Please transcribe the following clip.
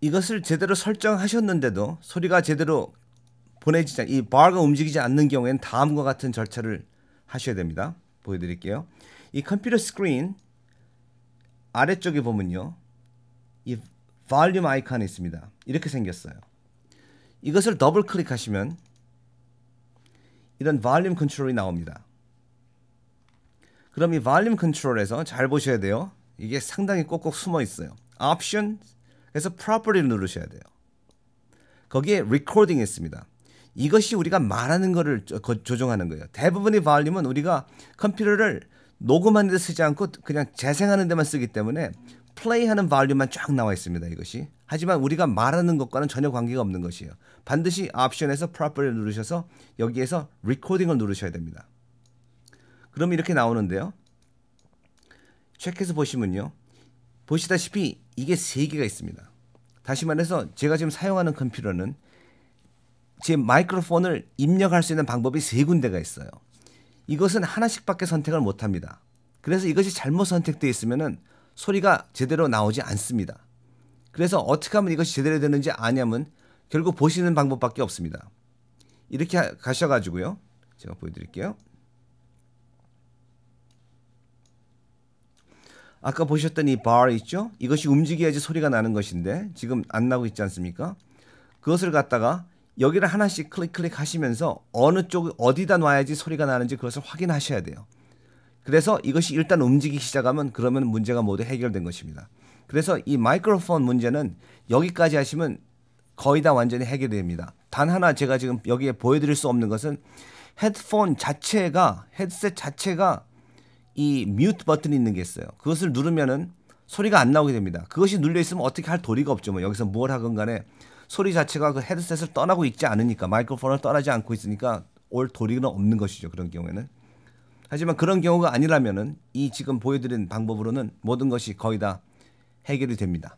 이것을 제대로 설정하셨는데도 소리가 제대로 보내지지 이 바가 움직이지 않는 경우에는 다음과 같은 절차를 하셔야 됩니다. 보여드릴게요. 이 컴퓨터 스크린 아래쪽에 보면요. 이 볼륨 아이콘이 있습니다. 이렇게 생겼어요. 이것을 더블 클릭하시면 이런 볼륨 컨트롤이 나옵니다. 그럼 이 볼륨 컨트롤에서 잘 보셔야 돼요. 이게 상당히 꼭꼭 숨어 있어요. o p 그래서 property를 누르셔야 돼요. 거기에 recording 했습니다. 이것이 우리가 말하는 거를 조정하는 거예요. 대부분의 v l 볼 e 은 우리가 컴퓨터를 녹음하는 데 쓰지 않고 그냥 재생하는 데만 쓰기 때문에 플레이하는 v l 볼 e 만쫙 나와 있습니다. 이것이. 하지만 우리가 말하는 것과는 전혀 관계가 없는 것이에요. 반드시 옵션에서 property를 누르셔서 여기에서 recording을 누르셔야 됩니다. 그럼 이렇게 나오는데요. 체크해서 보시면요. 보시다시피 이게 세 개가 있습니다. 다시 말해서 제가 지금 사용하는 컴퓨터는 제 마이크로폰을 입력할 수 있는 방법이 세 군데가 있어요. 이것은 하나씩밖에 선택을 못 합니다. 그래서 이것이 잘못 선택되어 있으면 소리가 제대로 나오지 않습니다. 그래서 어떻게 하면 이것이 제대로 되는지 아냐면 결국 보시는 방법밖에 없습니다. 이렇게 가셔가지고요. 제가 보여드릴게요. 아까 보셨던 이 b a 있죠? 이것이 움직여야지 소리가 나는 것인데 지금 안 나고 있지 않습니까? 그것을 갖다가 여기를 하나씩 클릭 클릭 하시면서 어느 쪽 어디다 놔야지 소리가 나는지 그것을 확인하셔야 돼요. 그래서 이것이 일단 움직이기 시작하면 그러면 문제가 모두 해결된 것입니다. 그래서 이 마이크로폰 문제는 여기까지 하시면 거의 다 완전히 해결됩니다. 단 하나 제가 지금 여기에 보여드릴 수 없는 것은 헤드폰 자체가 헤드셋 자체가 이 뮤트 버튼이 있는 게 있어요. 그것을 누르면은 소리가 안 나오게 됩니다. 그것이 눌려 있으면 어떻게 할 도리가 없죠. 뭐 여기서 무뭘 하건 간에 소리 자체가 그 헤드셋을 떠나고 있지 않으니까 마이크로폰을 떠나지 않고 있으니까 올 도리는 없는 것이죠. 그런 경우에는. 하지만 그런 경우가 아니라면은 이 지금 보여드린 방법으로는 모든 것이 거의 다 해결이 됩니다.